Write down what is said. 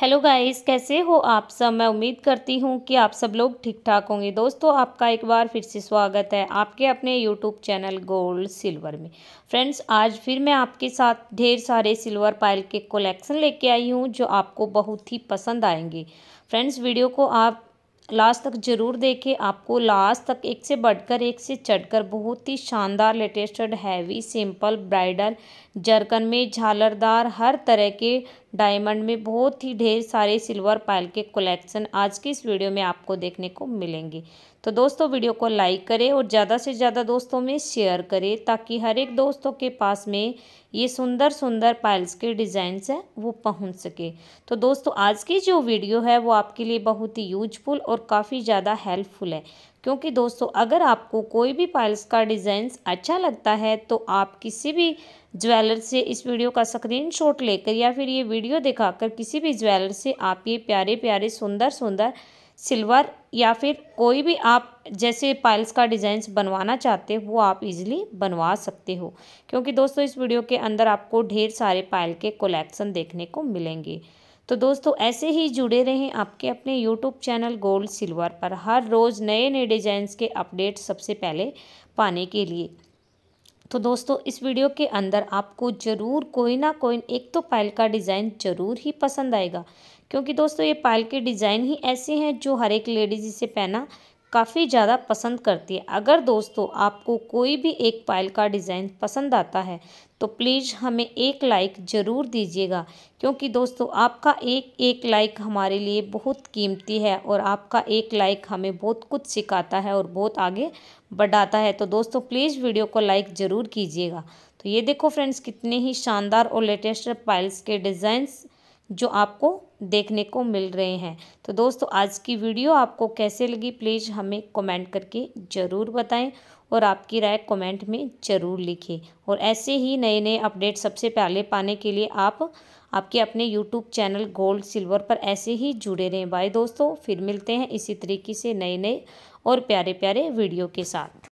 hello guys कैसे हो आप सब मैं उम्मीद करती हूँ कि आप सब लोग ठीक ठाक होंगे दोस्तों आपका एक बार फिर से स्वागत है आपके अपने यूट्यूब चैनल गोल्ड सिल्वर में फ्रेंड्स आज फिर मैं आपके साथ ढेर सारे सिल्वर पायल के कलेक्शन लेके आई हूँ जो आपको बहुत ही पसंद आएंगे फ्रेंड्स वीडियो को आप लास्ट तक ज़रूर देखें आपको लास्ट तक एक से बढ़कर एक से चढ़कर बहुत ही शानदार latest heavy simple bridal zircon में झालरदार हर तरह के डायमंड में बहुत ही ढेर सारे सिल्वर पायल के कलेक्शन आज की इस वीडियो में आपको देखने को मिलेंगे तो दोस्तों वीडियो को लाइक करें और ज़्यादा से ज़्यादा दोस्तों में शेयर करें ताकि हर एक दोस्तों के पास में ये सुंदर सुंदर पाइल्स के डिज़ाइंस हैं वो पहुंच सके तो दोस्तों आज की जो वीडियो है वो आपके लिए बहुत ही यूजफुल और और काफ़ी ज़्यादा हेल्पफुल है क्योंकि दोस्तों अगर आपको कोई भी पायल्स का डिज़ाइंस अच्छा लगता है तो आप किसी भी ज्वेलर से इस वीडियो का स्क्रीन शॉट लेकर या फिर ये वीडियो दिखाकर किसी भी ज्वेलर से आप ये प्यारे प्यारे सुंदर सुंदर सिल्वर या फिर कोई भी आप जैसे पाइल्स का डिज़ाइंस बनवाना चाहते हो वो आप इजीली बनवा सकते हो क्योंकि दोस्तों इस वीडियो के अंदर आपको ढेर सारे पायल के कलेक्शन देखने को मिलेंगे तो दोस्तों ऐसे ही जुड़े रहें आपके अपने यूट्यूब चैनल गोल्ड सिल्वर पर हर रोज़ नए नए डिजाइंस के अपडेट सबसे पहले पाने के लिए तो दोस्तों इस वीडियो के अंदर आपको ज़रूर कोई ना कोई एक तो पायल का डिज़ाइन ज़रूर ही पसंद आएगा क्योंकि दोस्तों ये पायल के डिज़ाइन ही ऐसे हैं जो हर एक लेडीज इसे पहना काफ़ी ज़्यादा पसंद करती है अगर दोस्तों आपको कोई भी एक पायल का डिज़ाइन पसंद आता है तो प्लीज़ हमें एक लाइक ज़रूर दीजिएगा क्योंकि दोस्तों आपका एक एक लाइक हमारे लिए बहुत कीमती है और आपका एक लाइक हमें बहुत कुछ सिखाता है और बहुत आगे बढ़ाता है तो दोस्तों प्लीज़ वीडियो को लाइक ज़रूर कीजिएगा तो ये देखो फ्रेंड्स कितने ही शानदार और लेटेस्ट पाइल्स के डिज़ाइंस जो आपको देखने को मिल रहे हैं तो दोस्तों आज की वीडियो आपको कैसे लगी प्लीज़ हमें कमेंट करके ज़रूर बताएं और आपकी राय कमेंट में ज़रूर लिखें और ऐसे ही नए नए अपडेट सबसे पहले पाने के लिए आप आपके अपने यूट्यूब चैनल गोल्ड सिल्वर पर ऐसे ही जुड़े रहें बाय दोस्तों फिर मिलते हैं इसी तरीके से नए नए और प्यारे प्यारे वीडियो के साथ